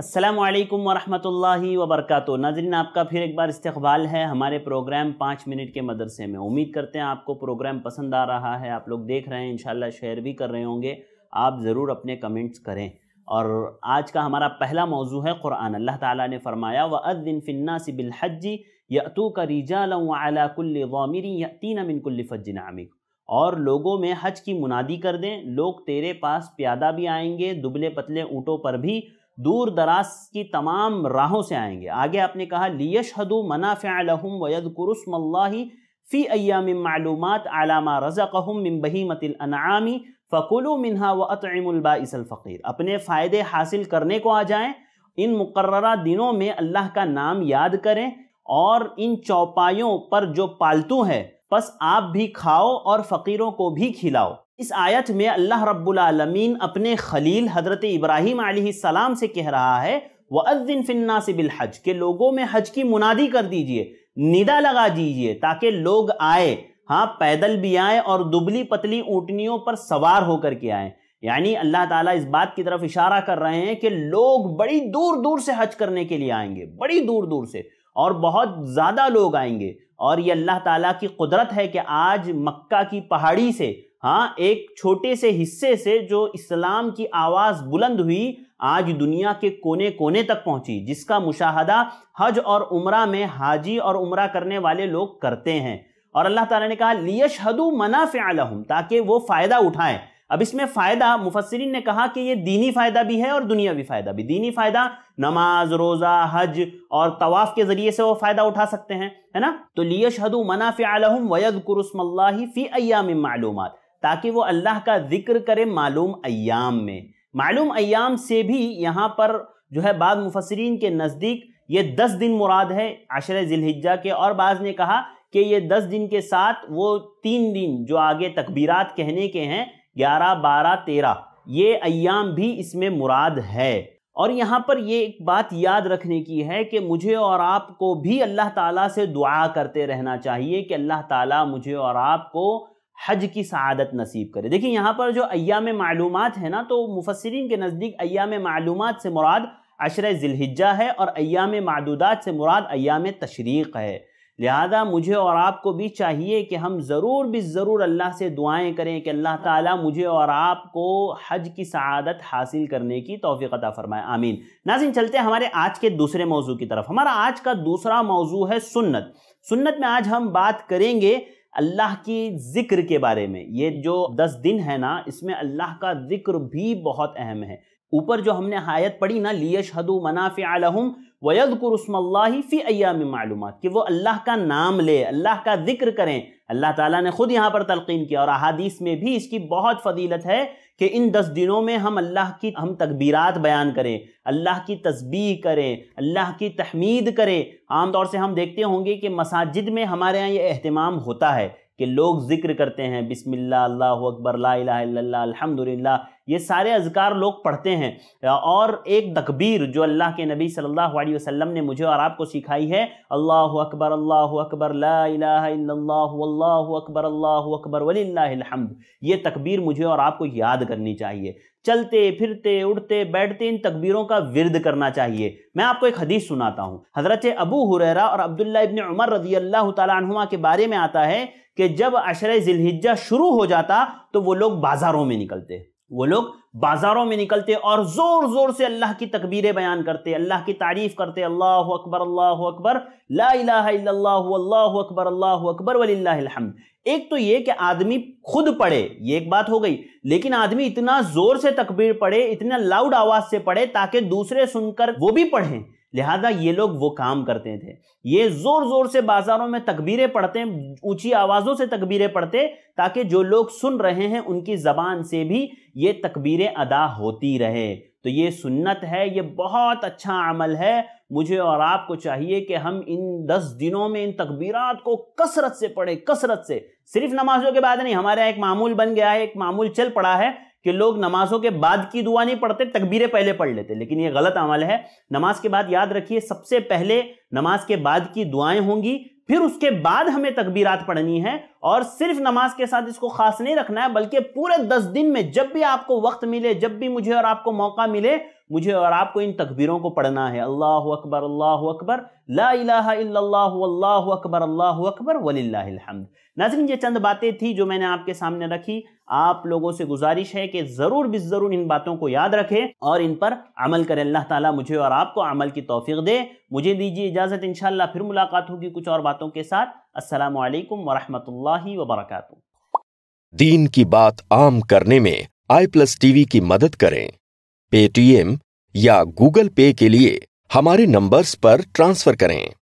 असलकम वरहमतुल्लाहि वर्क नाजरीन आपका फिर एक बार इस्तबाल है हमारे प्रोग्राम पाँच मिनट के मदरसे में उम्मीद करते हैं आपको प्रोग्राम पसंद आ रहा है आप लोग देख रहे हैं इन शेयर भी कर रहे होंगे आप ज़रूर अपने कमेंट्स करें और आज का हमारा पहला मौजू है क़ुरान अल्लाह ताला ने फरमाया व अदिन फ़िन्ना सिबिलहजी यतू का रिजा लाकुल्वामिरी यतीन मिनकुल्फ़िन आमिक और लोगों में हज की मुनादी कर दें लोग तेरे पास प्यादा भी आएंगे दुबले पतले ऊँटों पर भी दूर दराज की तमाम राहों से आएंगे आगे आपने कहा लियश हदु मनाफ़लहम वयद कुरस्मल्लाही फ़ी अयाम मालूमत आलामा रज़क़हम मिन बहीमतिल अनामी फ़कुलु मिनहा व फ़कीर अपने फ़ायदे हासिल करने को आ जाएं इन मुकर्रा दिनों में अल्लाह का नाम याद करें और इन चौपाइयों पर जो पालतू है बस आप भी खाओ और फ़कीरों को भी खिलाओ इस आयत में अल्लाह रब्बुलमीन अपने खलील हज़रत इब्राहिम सलाम से कह रहा है अज़िन फिन्ना से हज के लोगों में हज की मुनादी कर दीजिए निदा लगा दीजिए ताकि लोग आए हाँ पैदल भी आए और दुबली पतली ऊँटनियों पर सवार होकर के आए यानी अल्लाह ताला इस बात की तरफ इशारा कर रहे हैं कि लोग बड़ी दूर दूर से हज करने के लिए आएंगे बड़ी दूर दूर से और बहुत ज़्यादा लोग आएंगे और ये अल्लाह ताला की कुदरत है कि आज मक्का की पहाड़ी से हाँ एक छोटे से हिस्से से जो इस्लाम की आवाज़ बुलंद हुई आज दुनिया के कोने कोने तक पहुंची जिसका मुशाहदा हज और उमरा में हाजी और उमरा करने वाले लोग करते हैं और अल्लाह ताला ने कहा लियश हदु मनाफ़ालहम ताकि वो फ़ायदा उठाएं अब इसमें फ़ायदा मुफसरिन ने कहा कि ये दीनी फ़ायदा भी है और दुनियावी फ़ायदा भी दीनी फ़ायदा नमाज रोज़ा हज और तवाफ़ के ज़रिए से वो फ़ायदा उठा सकते हैं है ना तो लियश हदु मनाफ़ालहम वयद कुरस्मल्ला फ़ी अयाम मालूम ताकि वो अल्लाह का जिक्र करे मालूम अयाम में मालूम अयाम से भी यहाँ पर जो है बाद मुफसरीन के नज़दीक ये दस दिन मुराद है आशर ज़िलहिज्जा के और बाज़ ने कहा कि ये दस दिन के साथ वो तीन दिन जो आगे तकबीरात कहने के हैं ग्यारह बारह तेरह ये अयाम भी इसमें मुराद है और यहाँ पर ये एक बात याद रखने की है कि मुझे और आपको भी अल्लाह ताला से दुआ करते रहना चाहिए कि अल्लाह ताला मुझे और आपको हज की शहादत नसीब करे देखिए यहाँ पर जो अयाम मालूम है ना तो मुफसरिन के नज़दीक अयाम मालूम से मुराद अशर जिलहिजा है और अयाम मदूदात से मुराद अयाम तशरीक़ है लिहाजा मुझे और आपको भी चाहिए कि हम ज़रूर भी ज़रूर अल्लाह से दुआएँ करें कि अल्लाह ताली मुझे और आपको हज की शहादत हासिल करने की तोफ़ी फ़रमाए आमीन नाजिन चलते हमारे आज के दूसरे मौजू की तरफ हमारा आज का दूसरा मौजू है सुन्नत सुन्नत में आज हम बात करेंगे अल्लाह की ज़िक्र के बारे में ये जो दस दिन है ना इसमें अल्लाह का ज़िक्र भी बहुत अहम है ऊपर जो हमने हायत पढ़ी ना लियश हदु मनाफ़ आलहम वयद कुरस्मल्लाफ़ी अयाम मालूम कि वो अल्लाह का नाम ले अल्लाह का ज़िक्र करें अल्लाह ताला ने ख़ुद यहाँ पर तलकीन किया और अहादीस में भी इसकी बहुत फदीलत है कि इन दस दिनों में हम अल्लाह की हम तकबीरात बयान करें अल्लाह की तस्बीह करें अल्लाह की तहमीद करें आमतौर से हम देखते होंगे कि मसाजिद में हमारे यहाँ ये अहतमाम होता है कि लोग जिक्र करते हैं बिस्मिल्लाह अल्लाह अकबर ला अल्हम्दुलिल्लाह ये सारे अजकार लोग पढ़ते हैं और एक तकबीर जो अल्लाह के नबी सल्लल्लाहु अलैहि वसल्लम ने मुझे और आपको सिखाई है अल्लाह अकबर अल्लाह अकबर ला अल्लाह अकबर अल्लाह अकबर ये तकबीर मुझे और आपको याद करनी चाहिए चलते फिरते उठते बैठते इन तकबीरों का विरद करना चाहिए मैं आपको एक हदीस सुनाता हूँ हज़रत अबू हुररा और अब्दुल्ला इबन उमर रजी अल्लाह तुमा के बारे में आता है कि जब अशर जिलहिजा शुरू हो जाता तो वो लोग बाज़ारों में निकलते वो लोग बाज़ारों में निकलते और ज़ोर ज़ोर से अल्लाह की तकबीरें बयान करते अल्लाह की तारीफ़ करते अल्लाह अकबर अल्लाह अकबर ला अल्लाह अकबर अल्लाह अकबर एक तो ये कि आदमी खुद पढ़े ये एक बात हो गई लेकिन आदमी इतना ज़ोर से तकबीर पढ़े इतना लाउड आवाज़ से पढ़े ताकि दूसरे सुनकर वो भी पढ़ें लिहाजा ये लोग वो काम करते थे ये जोर जोर से बाजारों में तकबीरें पढ़ते ऊंची आवाज़ों से तकबीरें पढ़ते ताकि जो लोग सुन रहे हैं उनकी ज़बान से भी ये तकबीरें अदा होती रहे तो ये सुन्नत है ये बहुत अच्छा अमल है मुझे और आपको चाहिए कि हम इन दस दिनों में इन तकबीरात को कसरत से पढ़े कसरत से सिर्फ नमाजों के बाद नहीं हमारे एक मामूल बन गया है एक मामूल चल पड़ा है कि लोग नमाजों के बाद की दुआ नहीं पढ़ते तकबीरें पहले पढ़ लेते लेकिन ये गलत अमल है नमाज के बाद याद रखिए सबसे पहले नमाज के बाद की दुआएं होंगी फिर उसके बाद हमें तकबीरात पढ़नी है और सिर्फ नमाज के साथ इसको खास नहीं रखना है बल्कि पूरे दस दिन में जब भी आपको वक्त मिले जब भी मुझे और आपको मौका मिले मुझे और आपको इन तकबीरों को पढ़ना है अल्लाह अकबर अल्लाह अकबर ला अल्लाह अकबर अल्लाह अकबर नाजिन ये चंद बातें थी जो मैंने आपके सामने रखी आप लोगों से गुजारिश है कि ज़रूर भी ज़रूर इन बातों को याद रखें और इन पर अमल करें अल्लाह ताला मुझे और आपको अमल की तोफ़ी दे मुझे दीजिए इजाज़त इन फिर मुलाकात होगी कुछ और बातों के साथ असल वरहमल वबरक दीन की बात आम करने में आई प्लस टीवी की मदद करें पेटीएम या गूगल पे के लिए हमारे नंबर्स पर ट्रांसफर करें